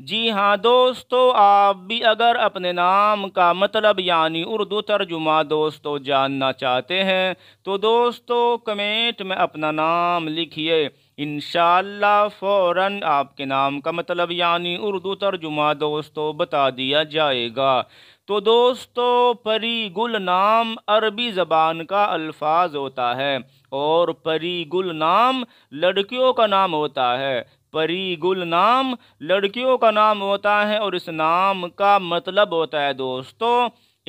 जी हाँ दोस्तों आप भी अगर अपने नाम का मतलब यानी उर्दू तर्जुमा दोस्तों जानना चाहते हैं तो दोस्तों कमेंट में अपना नाम लिखिए इन फ़ौर आपके नाम का मतलब यानी उर्दू तर्जुमा दोस्तों बता दिया जाएगा तो दोस्तों परी गुल नाम अरबी ज़बान का अल्फाज होता है और परी गुल नाम लड़कियों का नाम होता है परी गुल नाम लड़कियों का नाम होता है और इस नाम का मतलब होता है दोस्तों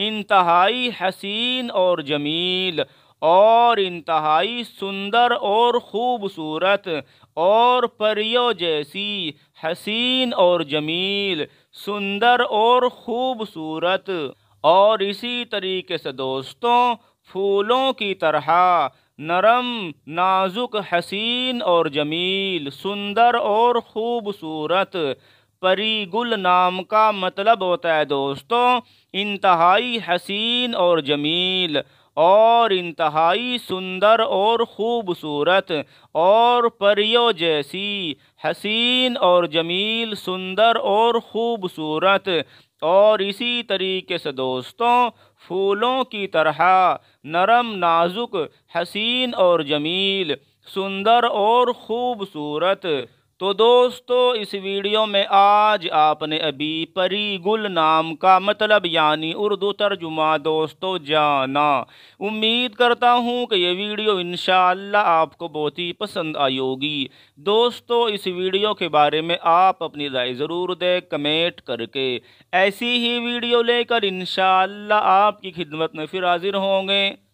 इंतहाई हसीन और जमील और इंतहाई सुंदर और ख़ूबसूरत और परियों जैसी हसीन और जमील सुंदर और ख़ूबसूरत और इसी तरीके से दोस्तों फूलों की तरह नरम नाजुक हसीन और जमील सुंदर और खूबसूरत परीगुल नाम का मतलब होता है दोस्तों इंतहाई हसीन और जमील और इंतहाई सुंदर और ख़ूबसूरत और परियों जैसी हसीन और जमील सुंदर और ख़ूबसूरत और इसी तरीके से दोस्तों फूलों की तरह नरम नाजुक हसीन और जमील सुंदर और ख़ूबसूरत तो दोस्तों इस वीडियो में आज आपने अभी परी गुल नाम का मतलब यानी उर्दू तर्जुमा दोस्तों जाना उम्मीद करता हूँ कि ये वीडियो इन आपको बहुत ही पसंद आई होगी दोस्तों इस वीडियो के बारे में आप अपनी राय ज़रूर दें कमेंट करके ऐसी ही वीडियो लेकर इन आपकी खिदमत में फिर हाजिर होंगे